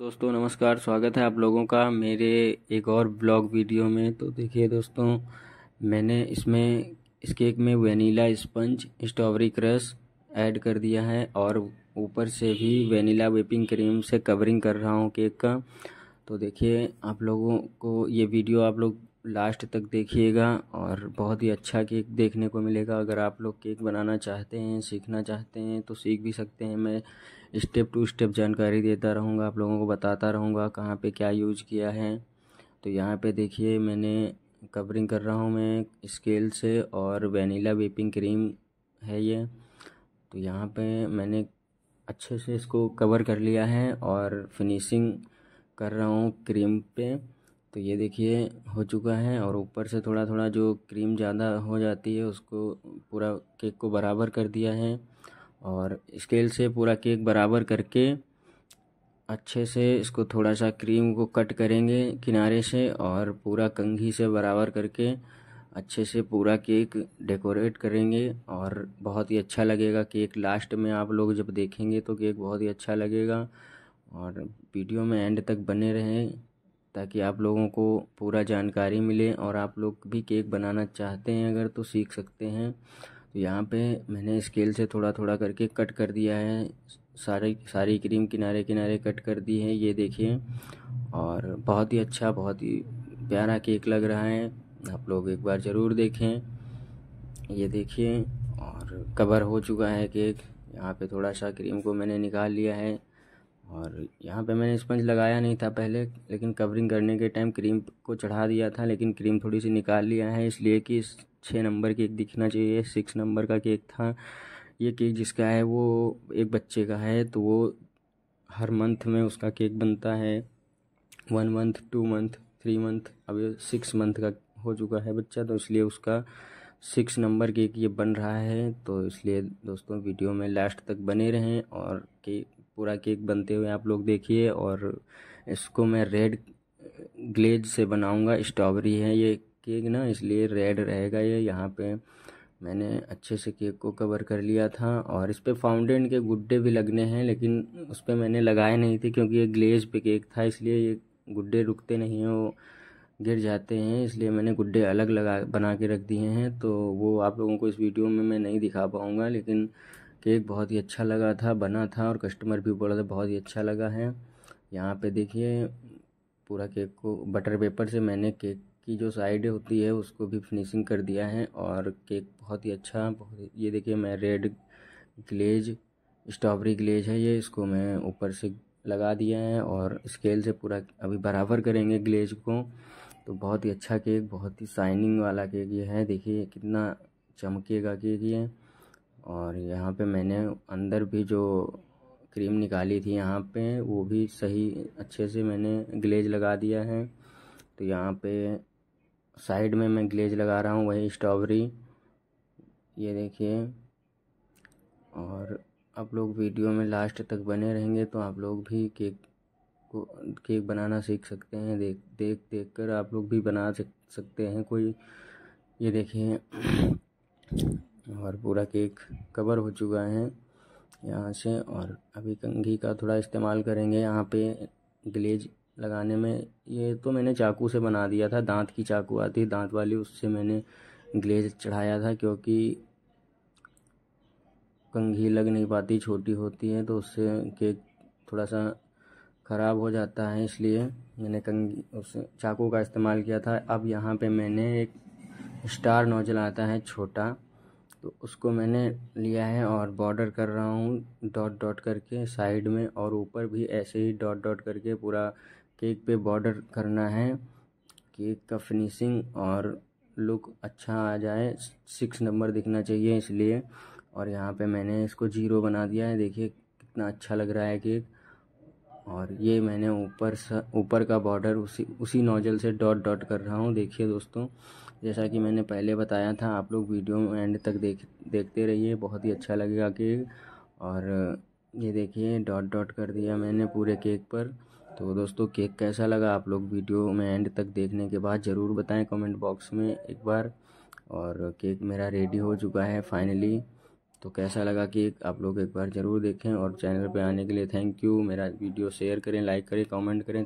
दोस्तों नमस्कार स्वागत है आप लोगों का मेरे एक और ब्लॉग वीडियो में तो देखिए दोस्तों मैंने इसमें इस केक में vanilla sponge strawberry crush add कर दिया है और ऊपर से भी वनीला whipping क्रीम से कवरिंग कर रहा हूँ केक का तो देखिए आप लोगों को ये वीडियो आप लोग लास्ट तक देखिएगा और बहुत ही अच्छा केक देखने को मिलेगा अगर आप लोग केक बनाना चाहते हैं सीखना चाहते हैं तो सीख भी सकते हैं मैं स्टेप टू स्टेप जानकारी देता रहूँगा आप लोगों को बताता रहूँगा कहाँ पे क्या यूज किया है तो यहाँ पे देखिए मैंने कवरिंग कर रहा हूँ मैं स्केल से और वनीला वेपिंग क्रीम है ये तो यहाँ पर मैंने अच्छे से इसको कवर कर लिया है और फिनिशिंग कर रहा हूँ क्रीम पर तो ये देखिए हो चुका है और ऊपर से थोड़ा थोड़ा जो क्रीम ज़्यादा हो जाती है उसको पूरा केक को बराबर कर दिया है और स्केल से पूरा केक बराबर करके अच्छे से इसको थोड़ा सा क्रीम को कट करेंगे किनारे से और पूरा कंघी से बराबर करके अच्छे से पूरा केक डेकोरेट करेंगे और बहुत ही अच्छा लगेगा केक लास्ट में आप लोग जब देखेंगे तो केक बहुत ही अच्छा लगेगा और वीडियो में एंड तक बने रहें ताकि आप लोगों को पूरा जानकारी मिले और आप लोग भी केक बनाना चाहते हैं अगर तो सीख सकते हैं तो यहाँ पे मैंने स्केल से थोड़ा थोड़ा करके कट कर दिया है सारे सारी क्रीम किनारे किनारे कट कर दी है ये देखिए और बहुत ही अच्छा बहुत ही प्यारा केक लग रहा है आप लोग एक बार ज़रूर देखें ये देखिए और कवर हो चुका है केक यहाँ पे थोड़ा सा क्रीम को मैंने निकाल लिया है और यहाँ पे मैंने स्पंज लगाया नहीं था पहले लेकिन कवरिंग करने के टाइम क्रीम को चढ़ा दिया था लेकिन क्रीम थोड़ी सी निकाल लिया है इसलिए कि इस छः नंबर केक दिखना चाहिए सिक्स नंबर का केक था ये केक जिसका है वो एक बच्चे का है तो वो हर मंथ में उसका केक बनता है one month two month three month अब सिक्स मंथ का हो चुका है बच्चा तो इसलिए उसका सिक्स नंबर केक ये बन रहा है तो इसलिए दोस्तों वीडियो में लास्ट तक बने रहें और केक पूरा केक बनते हुए आप लोग देखिए और इसको मैं रेड ग्लेज से बनाऊंगा स्ट्रॉबेरी है ये केक ना इसलिए रेड रहेगा ये यहाँ पे मैंने अच्छे से केक को कवर कर लिया था और इस पर फाउंडेंट के गुड्डे भी लगने हैं लेकिन उस पर मैंने लगाए नहीं थे क्योंकि ये ग्लेज पे केक था इसलिए ये गुड्डे रुकते नहीं हैं वो गिर जाते हैं इसलिए मैंने गुड्डे अलग लगा बना के रख दिए हैं तो वो आप लोगों को इस वीडियो में मैं नहीं दिखा पाऊँगा लेकिन केक बहुत ही अच्छा लगा था बना था और कस्टमर भी बोला था बहुत ही अच्छा लगा है यहाँ पे देखिए पूरा केक को बटर पेपर से मैंने केक की जो साइड होती है उसको भी फिनिशिंग कर दिया है और केक बहुत ही अच्छा बहुत ये देखिए मैं रेड ग्लेज स्ट्रॉबेरी ग्लेज है ये इसको मैं ऊपर से लगा दिया है और स्केल से पूरा अभी बराबर करेंगे ग्लेज को तो बहुत ही अच्छा केक बहुत ही शाइनिंग वाला केक ये है देखिए कितना चमकेगा केक ये और यहाँ पे मैंने अंदर भी जो क्रीम निकाली थी यहाँ पे वो भी सही अच्छे से मैंने ग्लेज लगा दिया है तो यहाँ पे साइड में मैं ग्लेज लगा रहा हूँ वही स्ट्रॉबेरी ये देखिए और आप लोग वीडियो में लास्ट तक बने रहेंगे तो आप लोग भी केक को केक बनाना सीख सकते हैं देख देख देख कर आप लोग भी बना सकते हैं कोई ये देखिए और पूरा केक कवर हो चुका है यहाँ से और अभी कंघी का थोड़ा इस्तेमाल करेंगे यहाँ पे ग्लेज लगाने में ये तो मैंने चाकू से बना दिया था दांत की चाकू आती है दांत वाली उससे मैंने ग्लेज चढ़ाया था क्योंकि कंघी लग नहीं पाती छोटी होती है तो उससे केक थोड़ा सा ख़राब हो जाता है इसलिए मैंने कंघी उस चाकू का इस्तेमाल किया था अब यहाँ पे मैंने एक स्टार नोजल आता है छोटा तो उसको मैंने लिया है और बॉर्डर कर रहा हूँ डॉट डॉट करके साइड में और ऊपर भी ऐसे ही डॉट डॉट करके पूरा केक पे बॉर्डर करना है केक का फिनिशिंग और लुक अच्छा आ जाए सिक्स नंबर दिखना चाहिए इसलिए और यहाँ पे मैंने इसको जीरो बना दिया है देखिए कितना अच्छा लग रहा है केक और ये मैंने ऊपर सा ऊपर का बॉर्डर उसी उसी नोजल से डॉट डॉट कर रहा हूँ देखिए दोस्तों जैसा कि मैंने पहले बताया था आप लोग वीडियो एंड तक देख देखते रहिए बहुत ही अच्छा लगेगा केक और ये देखिए डॉट डॉट कर दिया मैंने पूरे केक पर तो दोस्तों केक कैसा लगा आप लोग वीडियो में एंड तक देखने के बाद ज़रूर बताएं कमेंट बॉक्स में एक बार और केक मेरा रेडी हो चुका है फाइनली तो कैसा लगा कि आप लोग एक बार ज़रूर देखें और चैनल पर आने के लिए थैंक यू मेरा वीडियो शेयर करें लाइक करें कमेंट करें